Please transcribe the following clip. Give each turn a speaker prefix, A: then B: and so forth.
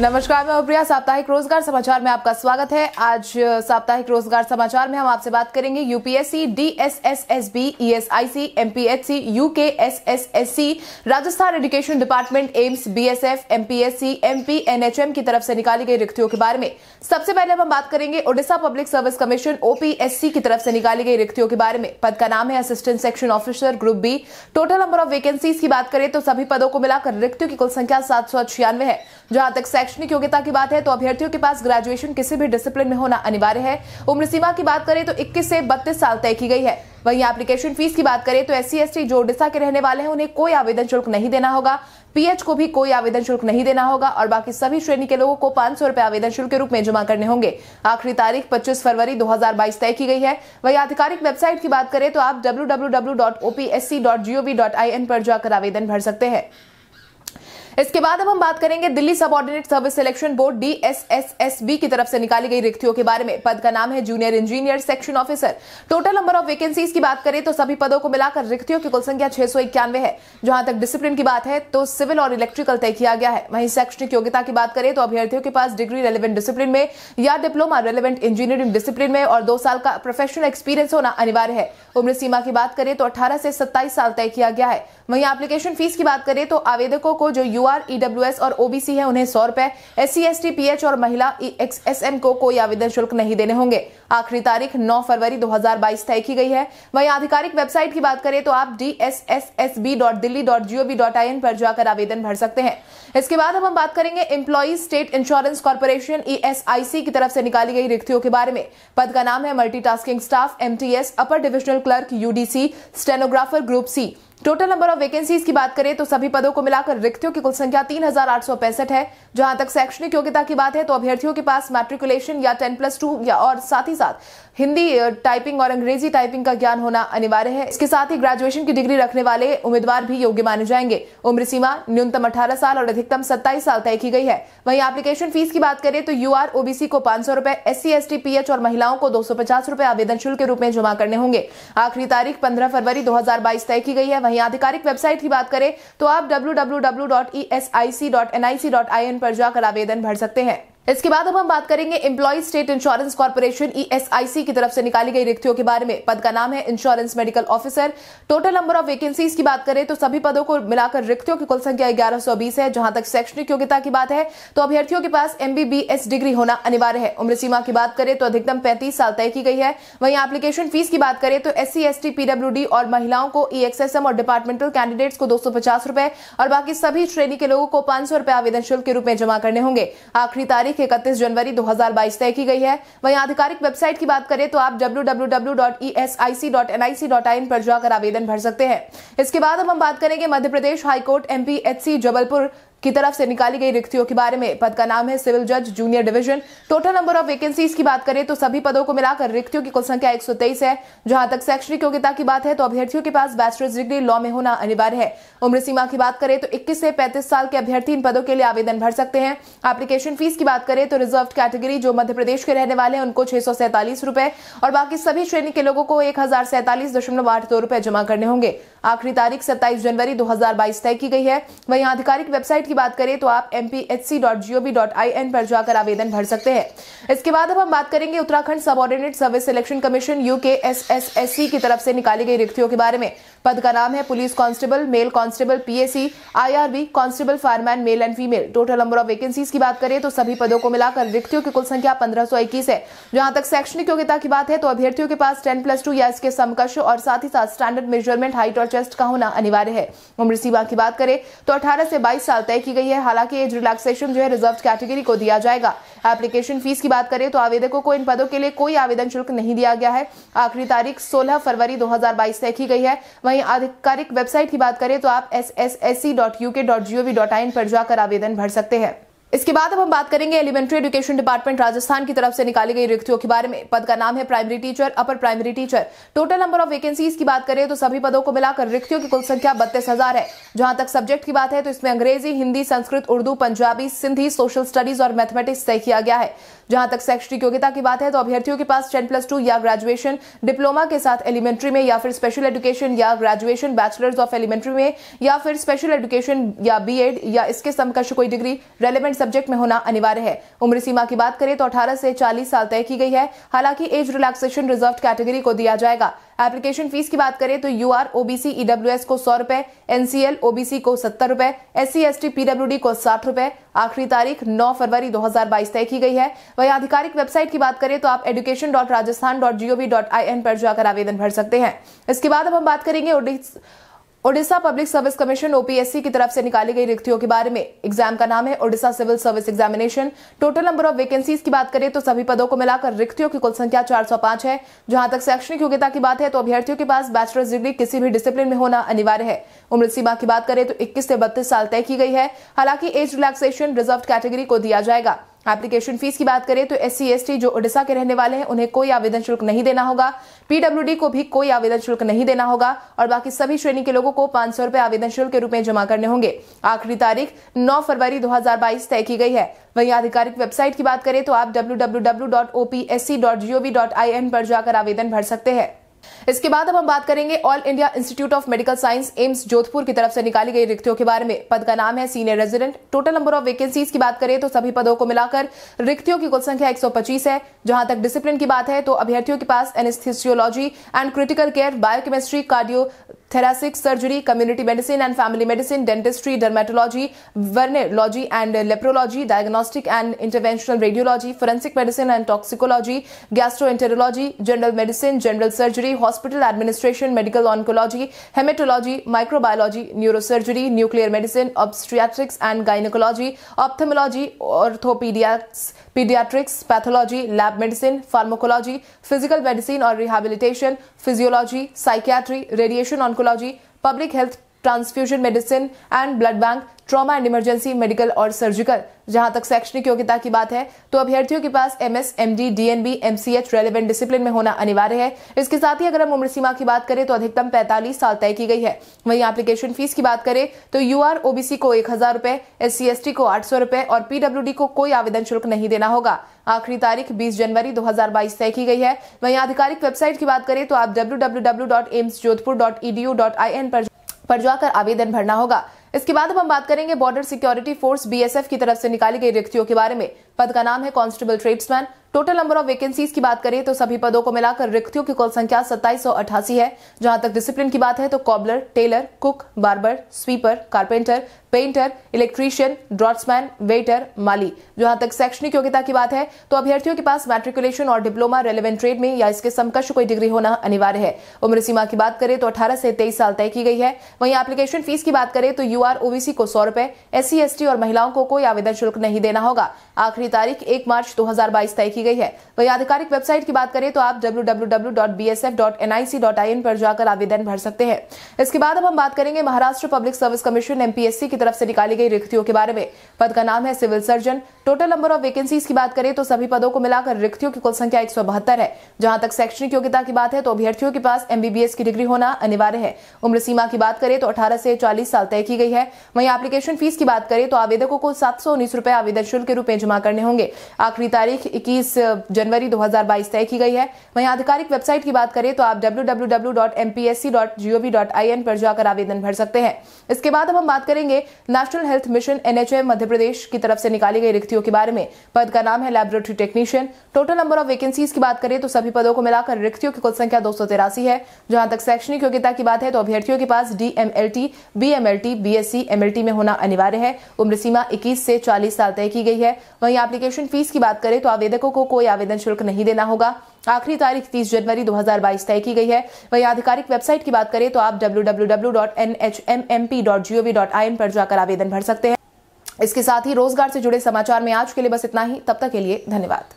A: नमस्कार मैं उप्रिया साप्ताहिक रोजगार समाचार में आपका स्वागत है आज साप्ताहिक रोजगार समाचार में हम आपसे बात करेंगे UPSC DSSSB ESIC MPHC UKSSSC Rajasthan education department AIIMS BSF MPSC MPNHM की तरफ से निकाली गई रिक्तियों के बारे में सबसे पहले हम बात करेंगे Odisha public service commission OPSC की तरफ से निकाली गई रिक्तियों के बारे में पद का नाम है assistant section officer group B total number of vacancies की बात करें तो सभी पदों को मिलाकर रिक्तियों की कुल संख्या सात है जहां तक शैक्षणिक योग्यता की बात है तो अभ्यर्थियों के पास ग्रेजुएशन किसी भी डिसिप्लिन में होना अनिवार्य है उम्र सीमा की बात करें तो इक्कीस से बत्तीस साल तय की गई है वहीं एप्लीकेशन फीस की बात करें तो एस सी जो ओडिशा के रहने वाले हैं उन्हें कोई आवेदन शुल्क नहीं देना होगा पीएच को भी कोई आवेदन शुल्क नहीं देना होगा और बाकी सभी श्रेणी के लोगों को पांच सौ रुपए आवेदन शुल्क के रूप में जमा करने होंगे आखिरी तारीख 25 फरवरी 2022 तय की गई है वहीं आधिकारिक वेबसाइट की बात करें तो आप डब्ल्यू पर जाकर आवेदन भर सकते हैं इसके बाद अब हम बात करेंगे Delhi subordinate service selection board DSSSB की तरफ से निकाली गई रिक्तियों के बारे में पद का नाम है junior engineer section officer total number of vacancies की बात करें तो सभी पदों को मिलाकर रिक्तियों की कुल संख्या छह है जहां तक डिसिप्लिन की बात है तो सिविल और इलेक्ट्रिकल तय किया गया है वहीं शैक्षणिक योग्यता की बात करें तो अभ्यर्थियों के पास डिग्री रेलिवेंट डिसिप्लिन में या डिप्लोमा रेलिवेंट इंजीनियरिंग डिसिप्लिन में और दो साल का प्रोफेशनल एक्सपीरियंस होना अनिवार्य है उम्र सीमा की बात करें तो अठारह से सत्ताईस साल तय किया गया है वहीं एप्लीकेशन फीस की बात करें तो आवेदकों को जो यू पीडब्ल्यूआर ईडब्ल्यूएस e और ओबीसी है उन्हें सौ रुपए एस सी एस टी और महिला एसएम e को कोई आवेदन शुल्क नहीं देने होंगे आखिरी तारीख 9 फरवरी 2022 तय की गई है वहीं आधिकारिक वेबसाइट की बात करें तो आप D S S S B dot Delhi dot G dot I N पर जाकर आवेदन भर सकते हैं इसके बाद अब हम बात करेंगे employees state insurance corporation ESIC की तरफ से निकाली गई रिक्तियों के बारे में पद का नाम है multitasking staff MTS upper divisional clerk UDC stenographer group C total number of vacancies की बात करें तो सभी पदों को मिलाकर रिक्तियों की कुल संख्या तीन है जहां तक शैक्षणिक योग्यता की बात है तो अभ्यर्थियों के पास मैट्रिकुलेशन या टेन प्लस टू या और साथ ही साथ हिंदी टाइपिंग और अंग्रेजी टाइपिंग का ज्ञान होना अनिवार्य है इसके साथ ही ग्रेजुएशन की डिग्री रखने वाले उम्मीदवार भी योग्य माने जाएंगे उम्र सीमा न्यूनतम अठारह साल और अधिकतम सत्ताईस साल तय की गई है वहीं एप्लीकेशन फीस की बात करें तो यू आर ओबीसी को पांच सौ रूपए S C S T P H और महिलाओं को दो सौ पचास रुपए आवेदन शुल्क के रूप में जमा करने होंगे आखिरी तारीख पंद्रह फरवरी दो हजार बाईस तय की गई है वहीं वहीं आधिकारिक वेबसाइट की बात करें तो आप डब्ल्यू e पर जाकर आवेदन भर सकते हैं इसके बाद अब हम बात करेंगे employ state insurance corporation ESIC की तरफ से निकाली गई रिक्तियों के बारे में पद का नाम है insurance medical officer total number of vacancies की बात करें तो सभी पदों को मिलाकर रिक्तियों की कुल संख्या ग्यारह है जहां तक शैक्षणिक योग्यता की बात है तो अभ्यर्थियों के पास एमबीबीएस डिग्री होना अनिवार्य है उम्र सीमा की बात करें तो अधिकतम पैंतीस साल तय की गई है वहीं एप्लीकेशन फीस की बात करें तो एससी एसटी पीडब्ल्यूडी और महिलाओं को ईएक्सएसएम e और डिपार्टमेंटल कैंडिडेट्स को दो और बाकी सभी श्रेणी के लोगों को पांच सौ आवेदन शुल्क के रूप में जमा करने होंगे आखिरी तारीख तारीख इकतीस जनवरी 2022 तय की गई है वहीं आधिकारिक वेबसाइट की बात करें तो आप www.esic.nic.in पर जाकर आवेदन भर सकते हैं इसके बाद अब हम बात करेंगे मध्य प्रदेश हाईकोर्ट एमपीएचसी जबलपुर की तरफ से निकाली गई रिक्तियों के बारे में पद का नाम है सिविल जज junior division total number of vacancies की बात करें तो सभी पदों को मिलाकर रिक्तियों की कुल संख्या एक है जहां तक शैक्षणिक योग्यता की बात है तो अभ्यर्थियों के पास बैचलर्स डिग्री लॉ में होना अनिवार्य है उम्र सीमा की बात करें तो इक्कीस से पैंतीस साल के अभ्यर्थी इन पदों के लिए आवेदन भर सकते हैं एप्लीकेशन फीस की बात करें तो रिजर्व कैटेगरी जो मध्य प्रदेश के रहने वाले हैं उनको छह सौ और बाकी सभी श्रेणी के लोगों को एक हजार जमा करने होंगे आखिरी तारीख सत्ताईस जनवरी दो तय की गई है वहीं आधिकारिक वेबसाइट की बात करें तो आप एम पर जाकर आवेदन भर सकते हैं इसके बाद अब हम बात करेंगे उत्तराखंड सब सर्विस सिलेक्शन कमीशन यू की तरफ से निकाली गई रिक्तियों के बारे में पद का नाम है police constable male constable PAC IRB constable fireman male and female total number of vacancies की बात करें तो सभी पदों को मिलाकर रिक्तियों की कुल संख्या पंद्रह है जहां तक शैक्षणिक योग्यता की बात है तो अभ्यर्थियों के पास टेन प्लस टू या इसके समकक्ष और साथ ही साथ स्टैंडर्ड मेजरमेंट हाइट और चेस्ट का होना अनिवार्य है उम्र सीमा की बात करें तो अठारह से बाईस साल तय की गई है हालांकि एज रिलैक्सेशन जो है रिजर्व कैटेगरी को दिया जाएगा एप्लीकेशन फीस की बात करें तो आवेदकों को इन पदों के लिए कोई आवेदन शुल्क नहीं दिया गया है आखिरी तारीख 16 फरवरी 2022 तय की गई है वहीं आधिकारिक वेबसाइट की बात करें तो आप S S S C dot dot G O V dot I पर जाकर आवेदन भर सकते हैं इसके बाद अब हम बात करेंगे एलिमेंट्री एजुकेशन डिपार्टमेंट राजस्थान की तरफ से निकाली गई रिक्तियों के बारे में पद का नाम है primary teacher upper primary teacher total number of vacancies की बात करें तो सभी पदों को मिलाकर रिक्तियों की कुल संख्या बत्तीस हजार है जहां तक सब्जेक्ट की बात है तो इसमें अंग्रेजी हिंदी संस्कृत उर्दू पंजाबी सिंधी सोशल स्टडीज और मैथमेटिक्स तय किया गया है जहां तक शैक्षणिक योग्यता की बात है तो अभ्यर्थियों के पास टेन प्लस टू या ग्रेजुएशन डिप्लोमा के साथ एलिमेंट्री में या फिर स्पेशल एजुकेशन या ग्रेजुएशन बैचलर्स ऑफ एलिमेंट्री में या फिर स्पेशल एजुकेशन या बी या इसके समकक्ष कोई डिग्री रेलिवेंट सब्जेक्ट में होना अनिवार्य है उम्र सीमा की बात करें तो 18 से 40 साल तय की गई है हालांकि एज रिलैक्सेशन रिजर्व कैटेगरी को दिया जाएगा एप्लीकेशन फीस की बात करें तो यू आर ओबीसी ईडब्ल्यूएस को सौ रूपये एनसीएल ओबीसी को सत्तर रूपये S C S T PWD को साठ रूपये आखिरी तारीख 9 फरवरी 2022 तय की गई है वहीं आधिकारिक वेबसाइट की बात करें तो आप education dot Rajasthan dot GOV dot N पर जाकर आवेदन भर सकते हैं इसके बाद अब हम बात करेंगे Odisha public service commission OPSC की तरफ से निकाली गई रिक्तियों के बारे में एग्जाम का नाम है Odisha civil service examination total number of vacancies की बात करें तो सभी पदों को मिलाकर रिक्तियों की कुल संख्या 405 है जहां तक शैक्षणिक योग्यता की बात है तो अभ्यर्थियों के पास बैचलर्स डिग्री किसी भी डिसिप्लिन में होना अनिवार्य है उम्र सीमा की बात करें तो इक्कीस से बत्तीस साल तय की गई है हालांकि एज रिलैक्सेशन रिजर्व कैटेगरी को दिया जाएगा एप्लीकेशन फीस की बात करें तो एस सी जो ओडिशा के रहने वाले हैं उन्हें कोई आवेदन शुल्क नहीं देना होगा डी को भी कोई आवेदन शुल्क नहीं देना होगा और बाकी सभी श्रेणी के लोगों को पांच सौ रूपए आवेदन शुल्क के रूप में जमा करने होंगे आखिरी तारीख नौ फरवरी दो तय की गई है वहीं आधिकारिक वेबसाइट की बात करें तो आप डब्ल्यू पर जाकर आवेदन भर सकते हैं इसके बाद अब हम बात करेंगे all India institute of medical science AIIMS Jodhpur की तरफ से निकाली गई रिक्तियों के बारे में पद का नाम है senior resident total number of vacancies की बात करें तो सभी पदों को मिलाकर रिक्तियों की कुल संख्या एक है जहां तक डिसिप्लिन की बात है तो अभ्यर्थियों के पास anaesthesiology and critical care biochemistry cardio thoracic surgery, community medicine and family medicine, dentistry, dermatology, venereology and leprology, diagnostic and interventional radiology, forensic medicine and toxicology, gastroenterology, general medicine, general surgery, hospital administration, medical oncology, hematology, microbiology, neurosurgery, nuclear medicine, obstetrics and gynecology, ophthalmology, orthopedics, pediatrics, pathology, lab medicine, pharmacology, physical medicine or rehabilitation, physiology, psychiatry, radiation oncology, oncology public health transfusion medicine and blood bank trauma and emergency medical और surgical जहां तक शैक्षणिक योग्यता की बात है तो अभ्यर्थियों के पास MS MD DNB MCH relevant discipline में होना अनिवार्य है इसके साथ ही अगर हम उम्र सीमा की बात करें तो अधिकतम 45 साल तय की गई है वहीं एप्लीकेशन फीस की बात करें तो यूआर ओबीसी को एक हजार रुपए एससीएसटी को आठ सौ रूपये और पीडब्ल्यूडी को कोई आवेदन शुल्क नहीं देना होगा आखिरी तारीख 20 जनवरी 2022 तय की गई है वहीं आधिकारिक वेबसाइट की बात करें तो आप डब्ल्यू e पर पर जाकर आवेदन भरना होगा इसके बाद अब हम बात करेंगे बॉर्डर सिक्योरिटी फोर्स बीएसएफ की तरफ से निकाली गई रिक्तियों के बारे में पद का नाम है constable tradesman total number of vacancies की बात करें तो सभी पदों को मिलाकर रिक्तियों की कुल संख्या सत्ताईस है जहां तक डिसिप्लिन की बात है तो cobbler tailor cook barber sweeper carpenter painter electrician draughtsman waiter माली जहां तक शैक्षणिक योग्यता की बात है तो अभ्यर्थियों के पास मैट्रिकुलेशन और डिप्लोमा रेलिवेंट ट्रेड में या इसके समकक्ष कोई डिग्री होना अनिवार्य है उम्र सीमा की बात करें तो अठारह से तेईस साल तय की गई है वहीं एप्लीकेशन फीस की बात करें तो यूआर ओबीसी को सौ रूपये एससी एसटी और महिलाओं को कोई आवेदन शुल्क नहीं देना होगा आखिरी तारीख एक मार्च दो तय की लिखी गई है वही आधिकारिक वेबसाइट की बात करें तो आप डब्ल्यू पर जाकर आवेदन भर सकते हैं इसके बाद अब हम बात करेंगे Maharashtra public service commission MPSC की तरफ से निकाली गई रिक्तियों के बारे में पद का नाम है civil surgeon total number of vacancies की बात करें तो सभी पदों को मिलाकर रिक्तियों की कुल संख्या एक है जहां तक शैक्षणिक योग्यता की बात है तो अभ्यर्थियों के पास एमबीबीएस की डिग्री होना अनिवार्य है उम्र सीमा की बात करें तो अठारह से चालीस साल तय की गई है वहीं एप्लीकेशन फीस की बात करें तो आवेदकों को सात सौ आवेदन शुल्क के रूप में जमा करने होंगे आखिरी तारीख इक्कीस 25 जनवरी 2022 तय की गई है वहीं आधिकारिक वेबसाइट की बात करें तो आप डब्ल्यू पर जाकर आवेदन भर सकते हैं इसके बाद अब हम बात करेंगे national health mission NHM Madhya Pradesh की तरफ से निकाली गई रिक्तियों के बारे में पद का नाम है laboratory technician total number of vacancies की बात करें तो सभी पदों को मिलाकर रिक्तियों की कुल संख्या दो है जहां तक शैक्षणिक योग्यता की बात है तो अभ्यर्थियों के पास डीएमएलटी बीएमएलटी बीएससी एमएलटी में होना अनिवार्य है उम्र सीमा इक्कीस से चालीस साल तय की गई है वहीं एप्लीकेशन फीस की बात करें तो आवेदकों को को कोई आवेदन शुल्क नहीं देना होगा आखिरी तारीख 30 जनवरी 2022 तय की गई है वहीं आधिकारिक वेबसाइट की बात करें तो आप www.nhmmp.gov.in पर जाकर आवेदन भर सकते हैं इसके साथ ही रोजगार से जुड़े समाचार में आज के लिए बस इतना ही तब तक के लिए धन्यवाद